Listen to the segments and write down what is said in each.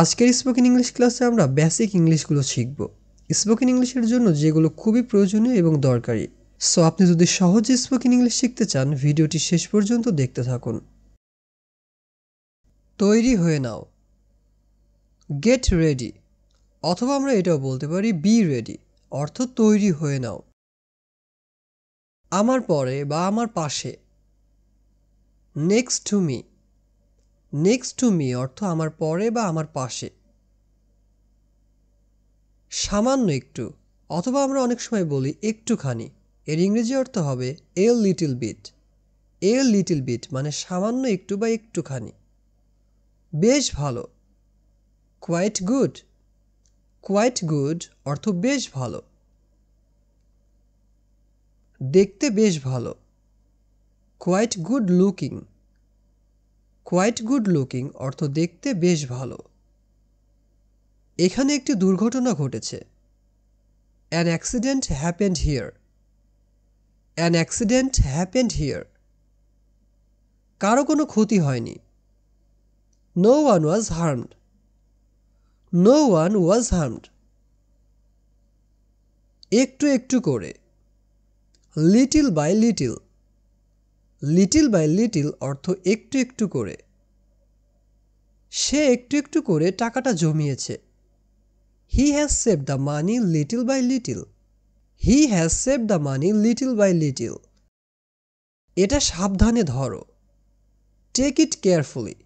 আজকের spoken English ক্লাসে আমরা বেসিক ইংলিশগুলো শিখব স্পোকেন ইংলিশের জন্য যেগুলো খুবই প্রয়োজনীয় এবং দরকারি সো আপনি যদি সহজে স্পোকেন ইংলিশ শিখতে চান ভিডিওটি শেষ পর্যন্ত দেখতে থাকুন তৈরি হয়ে নাও গেট রেডি অথবা আমরা এটাও বলতে পারি বি রেডি অর্থ তৈরি হয়ে নাও আমার পরে বা আমার পাশে next to me next to me অর্থ আমার পরে বা আমার পাশে সামান্য একটু অথবা আমরা অনেক সময় বলি একটুখানি এর ইংরেজি অর্থ হবে a little bit a little bit মানে সামান্য একটু বা একটুখানি বেশ ভালো কোয়াইট গুড কোয়াইট গুড অর্থ বেশ ভালো দেখতে বেশ ভালো quite good looking quite good looking অর্থ দেখতে বেশ ভালো এখানে একটি দুর্ঘটনা ঘটেছে an accident happened here an accident happened here কারো কোনো ক্ষতি হয়নি no one was harmed no one was harmed একটু একটু করে little by little little by little অর্থ একটু একটু করে সে একটু একটু করে টাকাটা জমিয়েছে he has save the money little by little he has save the money little by little এটা সাবধানে ধরো টেক ইট কেয়ারফুলি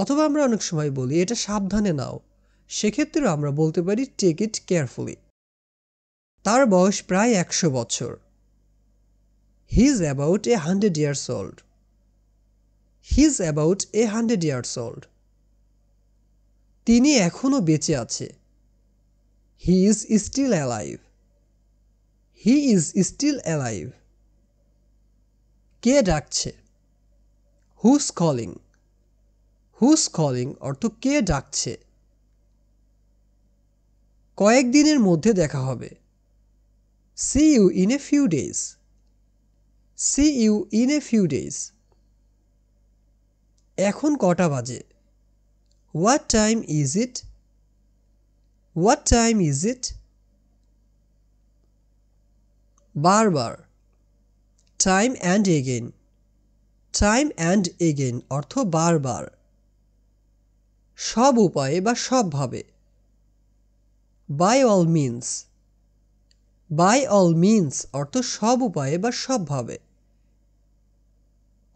অথবা আমরা অনেক সময় বলি এটা সাবধানে নাও সেক্ষেত্রেও আমরা বলতে পারি টেক ইট কেয়ারফুলি তার বয়স প্রায় একশো বছর he is about a hundred years old he is about a hundred years old তিনি এখনও বেঁচে আছে he is still alive he is still alive কে ডাকছে হুস কলিং হুস কলিং অর্থ কে ডাকছে কয়েকদিনের মধ্যে দেখা হবে see you in a few days see you in a few days এখন কটা বাজে what time is it what time is it বারবার time and again time and again অর্থ বারবার সব উপায়ে বা সবভাবে by all means by all means অর্থ সব উপায়ে বা সবভাবে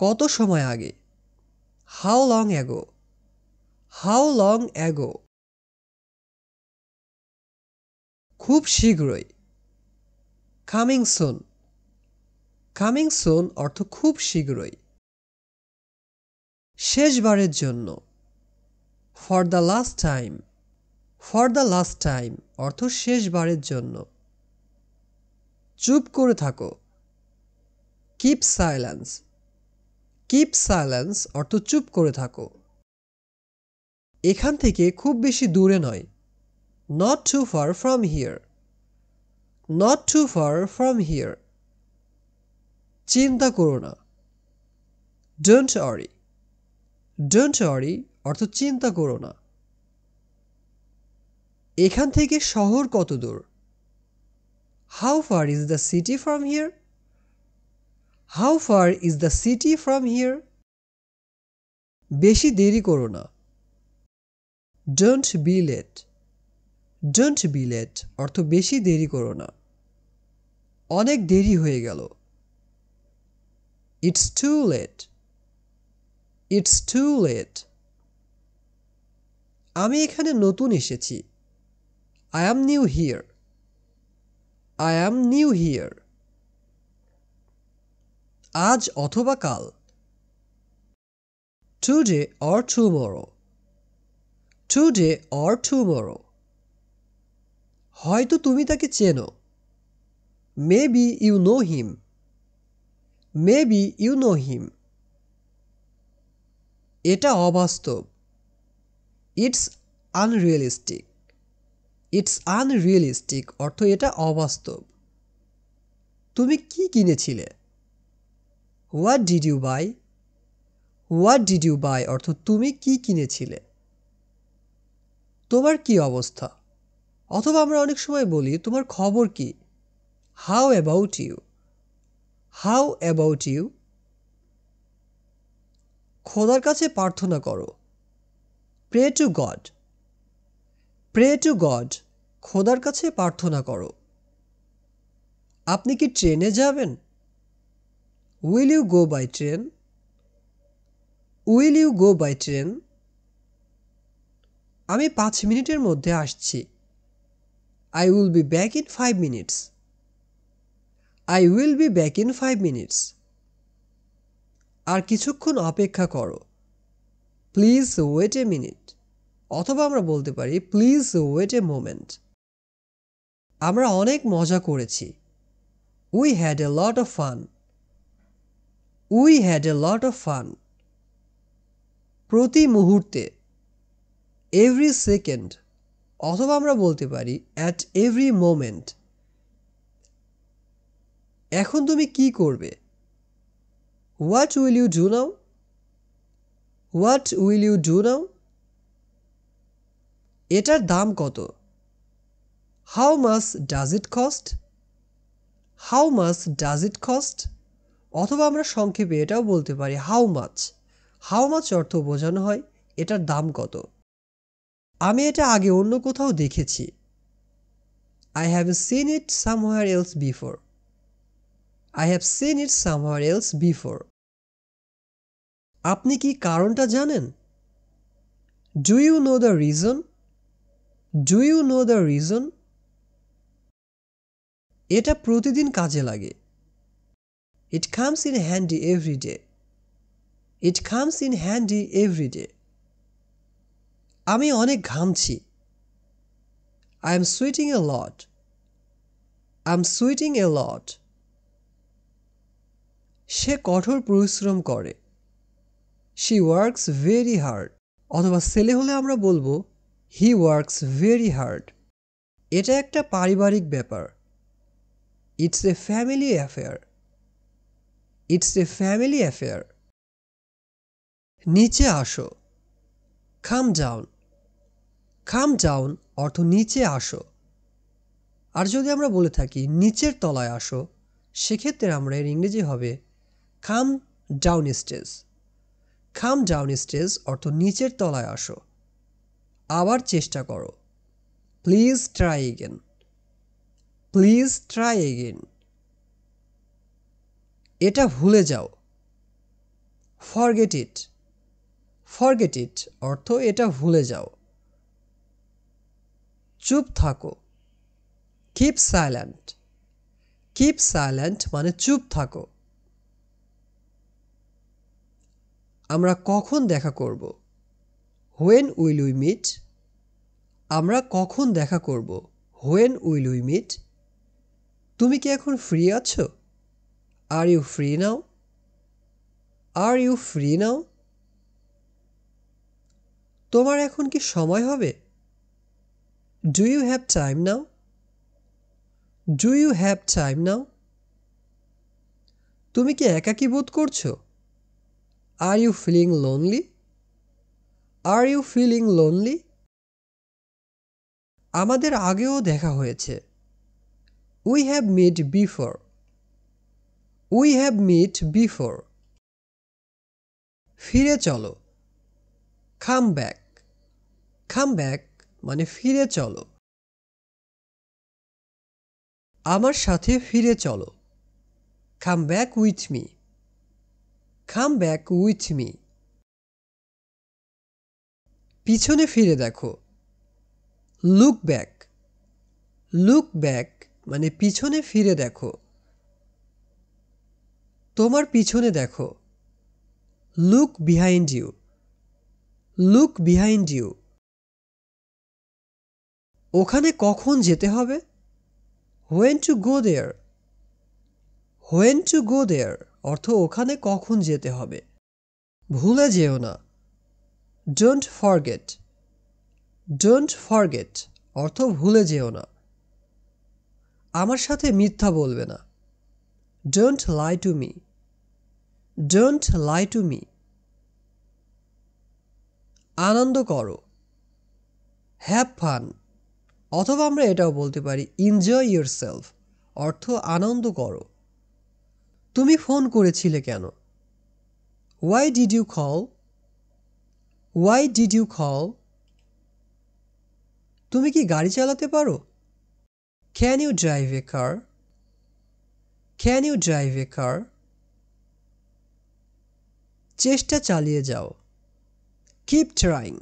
কত সময় আগে how long ago how long ago খুব শীঘ্রই কামিং সোন কামিং সোন অর্থ খুব শীঘ্রই শেষবারের জন্য for the last time for the last time অর্থ শেষবারের জন্য চুপ করে থাকো কিপ সাইলেন্স কিপ সাইলেন্স অর্থ চুপ করে থাকো এখান থেকে খুব বেশি দূরে নয় not too far from here not too far from here চিন্তা করো না ডোন্ট অরি ডোন্ট অরি অর্থ চিন্তা করো না এখান থেকে শহর কত দূর how far is the city from here how far is the city from here বেশি দেরি করো না don't be late don't be late অর্থ বেশি দেরি করো না অনেক দেরি হয়ে গেল it's too late it's too late আমি এখানে নতুন এসেছি I am new here I am new here আজ অথবা কাল today or today today or to tomorrow হয়তো তুমি তাকে চেনো maybe you know him maybe you know him এটা অবাস্তব ইটস আনরিয়েলিস্টিক ইটস আনরিয়েলিস্টিক অর্থ এটা অবাস্তব তুমি কি কিনেছিলে what did you buy what did you buy অর্থ তুমি কি কিনেছিলে তোমার কি অবস্থা অথবা আমরা অনেক সময় বলি তোমার খবর কি how about you how about you খোদার কাছে প্রার্থনা করো pray to God pray to God খোদার কাছে প্রার্থনা করো আপনি কি ট্রেনে যাবেন will you go by train will you go by train আমি পাঁচ মিনিটের মধ্যে আসছি I will be back in five minutes I will be back in five minutes আর কিছুক্ষণ অপেক্ষা করো প্লিজ ওয়েট এ মিনিট অথবা আমরা বলতে পারি প্লিজ ওয়েট এ মোমেন্ট আমরা অনেক মজা করেছি we had a lot of fun we had a lot of fun প্রতি মুহূর্তে এভরি সেকেন্ড অথবা আমরা বলতে পারি অ্যাট এভরি মোমেন্ট এখন তুমি কি করবে what will you do now what will you do now এটার দাম কত how much does it cost how much does it cost অথবা আমরা সংক্ষেপে এটাও বলতে পারি হাউ মাছ হাউ মাছ অর্থ বোঝানো হয় এটার দাম কত আমি এটা আগে অন্য কোথাও দেখেছি I have seen it somewhere else before I have seen it somewhere else before আপনি কি কারণটা জানেন do you know the reason do you know the reason এটা প্রতিদিন কাজে লাগে It comes in handy every day. It comes in handy every day. আমি অনেক ঘামছি I am sweating a lot I am sweating a lot সে কঠোর পরিশ্রম করে শি ওয়ার্কস ভেরি হার্ড অথবা ছেলে হলে আমরা বলবো হি ওয়ার্কস ভেরি হার্ড এটা একটা পারিবারিক ব্যাপার it's a family affair it's a family affair নিচে আসো খাম ডাউন খাম ডাউন অর্থ নিচে আসো আর যদি আমরা বলে থাকি নিচের তলায় আসো সেক্ষেত্রে আমরা এর ইংরেজি হবে come down stairs come down stairs অর্থ নিচের তলায় আসো আবার চেষ্টা করো please try again please try again এটা ভুলে যাও ফরগেট ইট ফরগেট ইট অর্থ এটা ভুলে যাও চুপ থাকো কিপ সাইল্যান্ট কিপ সাইল্যান্ট মানে চুপ থাকো আমরা কখন দেখা করব হোয়েন উইল উই মিট আমরা কখন দেখা করব হোয়েন উইল উই মিট তুমি কি এখন ফ্রি আছো Are you free now? Are you free now তোমার এখন কি সময় হবে do you have time now do you have time now তুমি কি একাকী বোধ করছো are you feeling lonely are you feeling lonely আমাদের আগেও দেখা হয়েছে we have met before we have met before ফিরে চলো খাম ব্যাক খাম ব্যাক মানে ফিরে চলো আমার সাথে ফিরে চলো come back with me come back with me পিছনে ফিরে দেখো লুক ব্যাক লুক ব্যাক মানে পিছনে ফিরে দেখো তোমার পিছনে দেখো look behind you look behind you ওখানে কখন যেতে হবে when to go there when to go there অর্থ ওখানে কখন যেতে হবে ভুলে যেও না ডোন্ট ফরগেট ডোন্ট ফরগেট অর্থ ভুলে যেও না আমার সাথে মিথ্যা বলবে না don't lie to me don't lie to me আনন্দ করো হ্যাভ ফান অথবা আমরা এটাও বলতে পারি এনজয় ইয়োর সেলফ অর্থ আনন্দ করো তুমি ফোন করেছিলে কেন why did you call why did you call তুমি কি গাড়ি চালাতে পারো can you drive a car can you drive a car চেষ্টা চালিয়ে যাও কিপ ট্রাইং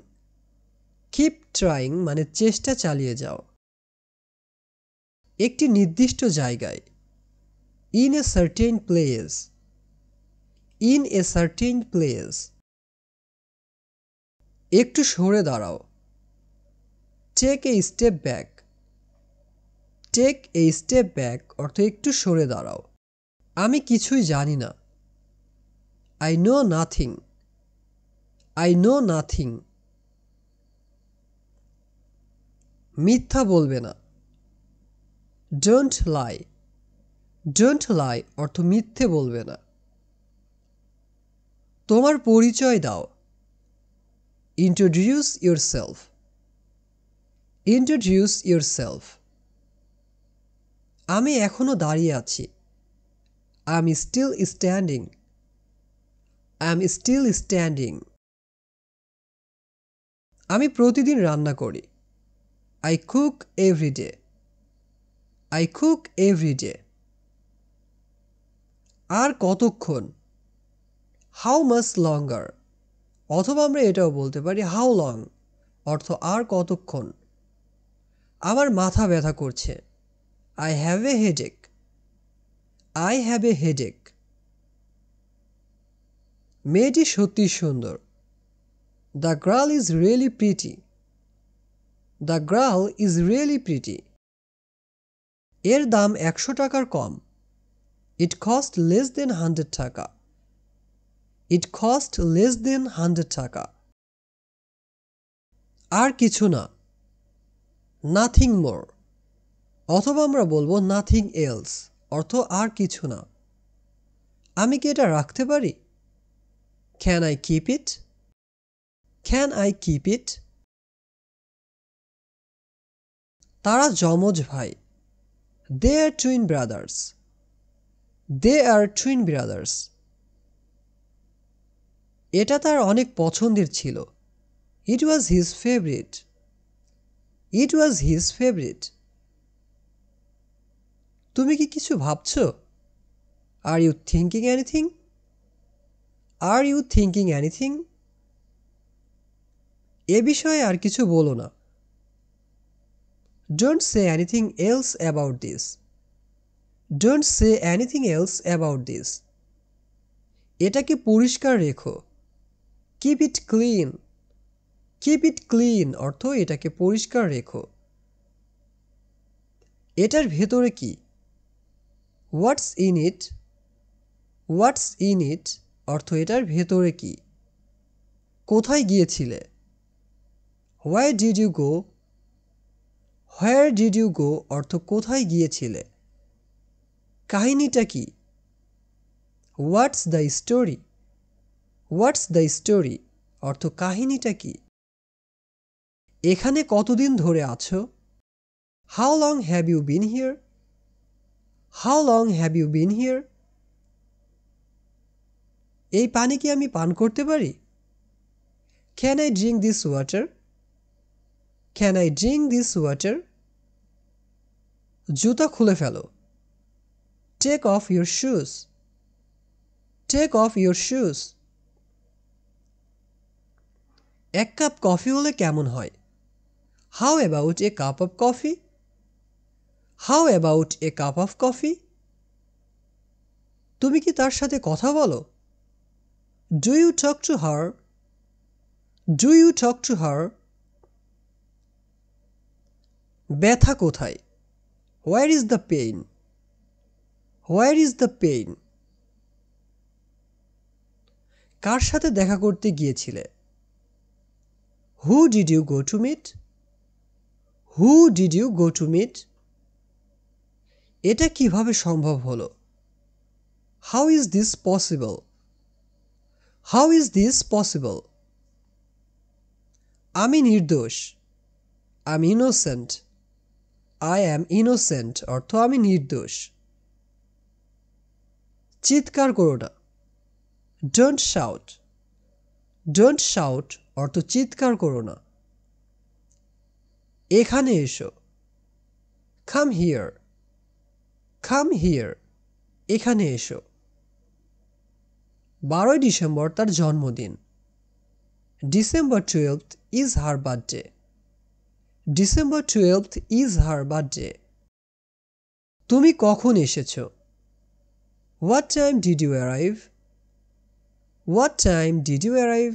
কিপ ট্রাইং মানে চেষ্টা চালিয়ে যাও একটি নির্দিষ্ট জায়গায় in a certain place in a certain place একটু সরে দাঁড়াও take a step back take a step back অর্থ একটু সরে দাঁড়াও আমি কিছুই জানি না I know nothing. I know nothing. মিথ্যা বলবে না ডোন্ট লাই ডোন্ট লাই অর্থ মিথ্যে বলবে না তোমার পরিচয় দাও introduce yourself introduce yourself আমি এখনও দাঁড়িয়ে আছি I am still standing am still standing আমি প্রতিদিন রান্না করি I cook every day I cook every day আর কতক্ষণ হাউ মাস লঙ্গার অথবা আমরা এটাও বলতে পারি হাউ লং অর্থ আর কতক্ষণ আমার মাথা ব্যথা করছে I have a headache I have a headache মেয়েটি সত্যিই সুন্দর the girl is really pretty the girl is really pretty এর দাম একশো টাকার কম it cost less than hundred taka it cost less than hundred taka আর কিছু না নাথিং মোর অথবা আমরা বলবো নাথিং এলস অর্থ আর কিছু না আমি কি এটা রাখতে পারি Can I keep it? Can I keep it? তারা যমজ ভাই they are twin brothers they are twin brothers এটা তার অনেক পছন্দের ছিল it was his favourite it was his favourite তুমি কি কিছু ভাবছো are you thinking anything are you thinking anything এ বিষয়ে আর কিছু বলো না don't say anything else about this don't say anything else about this এটাকে পরিষ্কার রেখো keep it clean keep it clean অর্থ এটাকে পরিষ্কার রেখো এটার ভেতরে কি হোয়াটস in it what's in it অর্থ এটার ভেতরে কি কোথায় গিয়েছিলে why did you go where did you go অর্থ কোথায় গিয়েছিলে কাহিনীটা কি what's the story what's the story অর্থ কাহিনীটা কি এখানে কতদিন ধরে আছো how long have you been here how long have you been here এই পানি কি আমি পান করতে পারি can I drink this water can I drink this water জুতা খুলে ফেলো take off your shoes take off your shoes এক কাপ কফি হলে কেমন হয় how about a cup of coffee how about a cup of coffee তুমি কি তার সাথে কথা বলো Do you talk to her? Do you talk to her? ব্যথা কোথায় where is the pain where is the pain কার সাথে দেখা করতে গিয়েছিলে who did you go to meet who did you go to meet এটা কিভাবে সম্ভব হলো how is this possible how is this possible আমি নির্দোষ আমি ইনোসেন্ট আই অ্যাম ইনোসেন্ট অর্থ আমি নির্দোষ চিৎকার করো না ডোন্ট শাউট ডোন্ট শাউট অর্থ চিৎকার করো না এখানে এসো খাম হিয়ার খাম হিয়ার এখানে এসো বারোই ডিসেম্বর তার জন্মদিন December twelve is her birthday December twelve is her birthday তুমি কখন এসেছ what time did you arrive what time did you arrive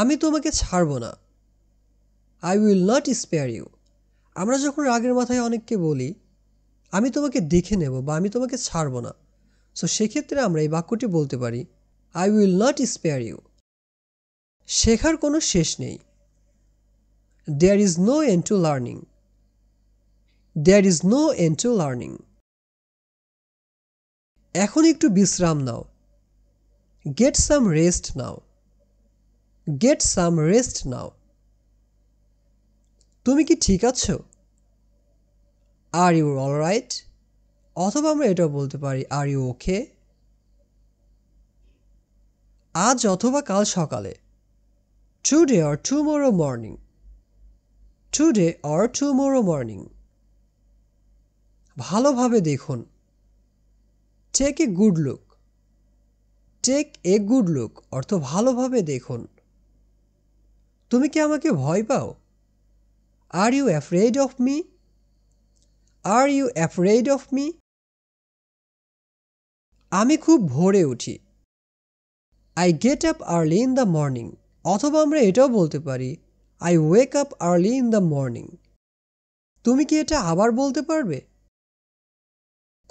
আমি তোমাকে ছাড়ব না I will not spare you আমরা যখন রাগের মাথায় অনেককে বলি আমি তোমাকে দেখে নেব বা আমি তোমাকে ছাড়ব না সো সেক্ষেত্রে আমরা এই বাক্যটি বলতে পারি I will not spare you শেখার কোনো শেষ নেই there is no end to learning there is no end to learning এখন একটু বিশ্রাম নাও get some rest now get some rest now তুমি কি ঠিক আছো আর ইউ অলরাইট অথবা আমরা এটাও বলতে পারি আর ইউ ওকে আজ অথবা কাল সকালে today or tomorrow morning today or tomorrow morning ভালোভাবে দেখুন take a good look take a good look অর্থ ভালোভাবে দেখুন তুমি কি আমাকে ভয় পাও are you afraid of me are you afraid of me আমি খুব ভোরে উঠি I get up early in the morning অথবা আমরা এটাও বলতে পারি I wake up early in the morning তুমি কি এটা আবার বলতে পারবে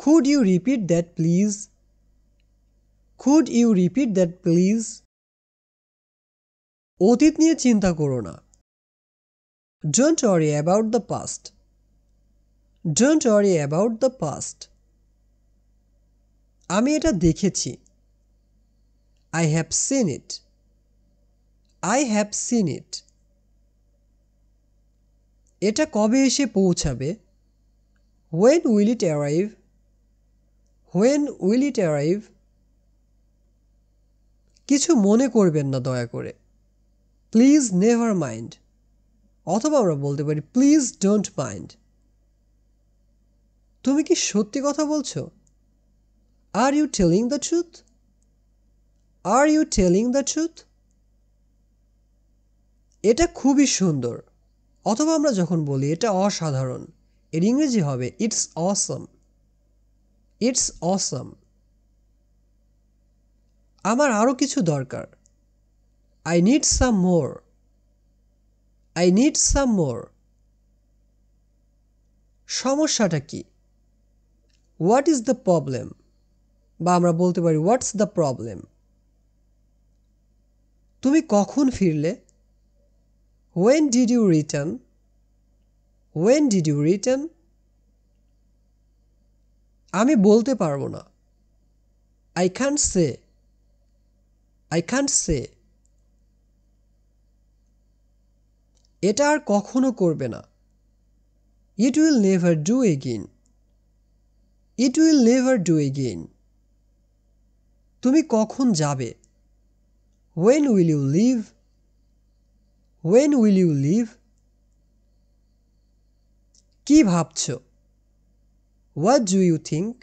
could you repeat that please could you repeat that please অতীত নিয়ে চিন্তা করো না don't worry about the past don't worry about the past আমি এটা দেখেছি I have seen it I have seen it এটা কবে এসে পৌঁছাবে when will it arrive when will it arrive কিছু মনে করবেন না দয়া করে প্লিজ নেভার মাইন্ড অথবা আমরা বলতে পারি প্লিজ ডোন্ট মাইন্ড তুমি কি সত্যি কথা বলছো Are you telling the truth? Are you telling the truth? এটা খুবই সুন্দর অথবা আমরা যখন বলি এটা অসাধারণ এর ইংরেজি হবে ইটস অসম ইটস অসম আমার আরও কিছু দরকার I need some more I need some more সমস্যাটা কি হোয়াট ইজ দ্য প্রবলেম বা আমরা বলতে পারি হোয়াটস দ্য প্রবলেম তুমি কখন ফিরলে when did you return when did you return আমি বলতে পারবো না আই খান সে আই খান সে এটা আর কখনো করবে না it will never do again it will never do again তুমি কখন যাবে when will you leave when will you leave কী ভাবছ what do you think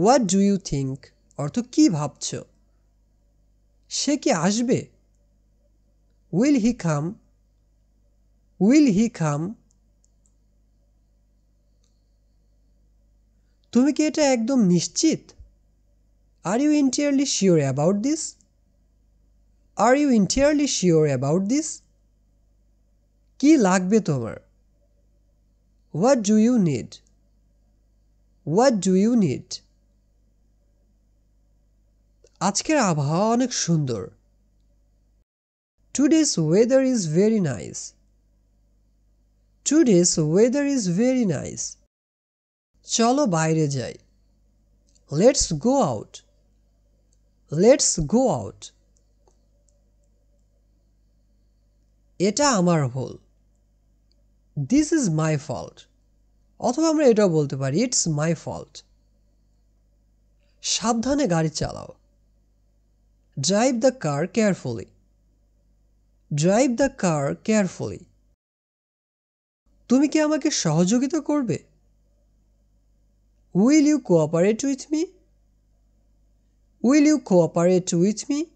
what do you think অর্থ কী ভাবছ সে কি আসবে উইল হি খাম উইল হি খাম তুমি কি এটা একদম নিশ্চিত Are you entirely sure about this? Are you entirely sure about this? Ki লাগবে তোমার What do you need? What do you need? আজকের আবহাওয়া অনেক সুন্দর Today's weather is very nice. Today's weather is very nice. Chalo বাইরে যাই Let's go out. Let's go out এটা আমার ভুল দিস ইজ মাই ফল্ট অথবা আমরা এটাও বলতে পারি ইটস মাই ফল্ট সাবধানে গাড়ি চালাও drive the car carefully drive the car carefully তুমি কি আমাকে সহযোগিতা করবে will you cooperate with me Will you cooperate with me?